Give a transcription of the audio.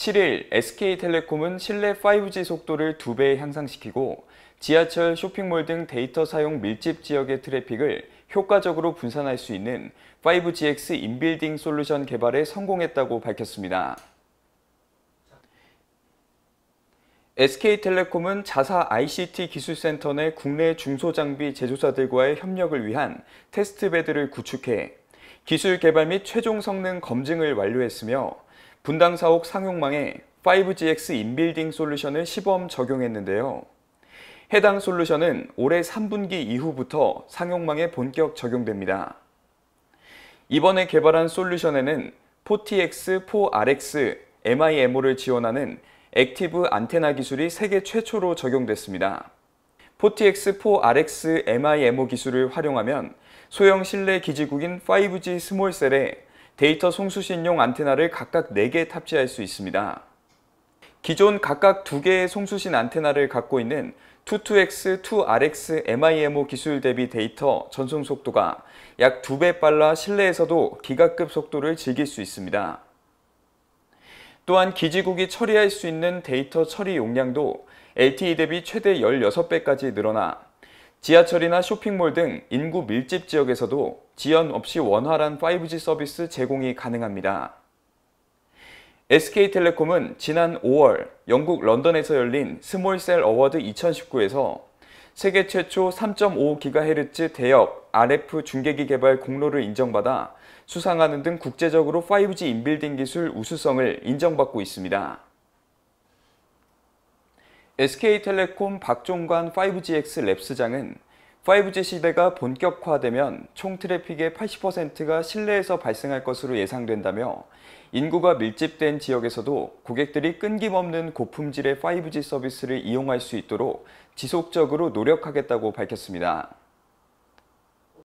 7일 SK텔레콤은 실내 5G 속도를 2배 향상시키고 지하철, 쇼핑몰 등 데이터 사용 밀집 지역의 트래픽을 효과적으로 분산할 수 있는 5GX 인빌딩 솔루션 개발에 성공했다고 밝혔습니다. SK텔레콤은 자사 ICT 기술센터 내 국내 중소장비 제조사들과의 협력을 위한 테스트베드를 구축해 기술 개발 및 최종 성능 검증을 완료했으며 분당 사옥 상용망에 5GX 인빌딩 솔루션을 시범 적용했는데요. 해당 솔루션은 올해 3분기 이후부터 상용망에 본격 적용됩니다. 이번에 개발한 솔루션에는 4TX, 4RX, MIMO를 지원하는 액티브 안테나 기술이 세계 최초로 적용됐습니다. 4TX, 4RX, MIMO 기술을 활용하면 소형 실내 기지국인 5G 스몰셀에 데이터 송수신용 안테나를 각각 4개 탑재할 수 있습니다. 기존 각각 2개의 송수신 안테나를 갖고 있는 22X, 2RX, MIMO 기술 대비 데이터 전송 속도가 약 2배 빨라 실내에서도 기가급 속도를 즐길 수 있습니다. 또한 기지국이 처리할 수 있는 데이터 처리 용량도 LTE 대비 최대 16배까지 늘어나 지하철이나 쇼핑몰 등 인구 밀집 지역에서도 지연 없이 원활한 5G 서비스 제공이 가능합니다. SK텔레콤은 지난 5월 영국 런던에서 열린 스몰셀 어워드 2019에서 세계 최초 3.5GHz 대역 RF 중계기 개발 공로를 인정받아 수상하는 등 국제적으로 5G 인빌딩 기술 우수성을 인정받고 있습니다. SK텔레콤 박종관 5GX 랩스장은 5G 시대가 본격화되면 총 트래픽의 80%가 실내에서 발생할 것으로 예상된다며 인구가 밀집된 지역에서도 고객들이 끊김없는 고품질의 5G 서비스를 이용할 수 있도록 지속적으로 노력하겠다고 밝혔습니다.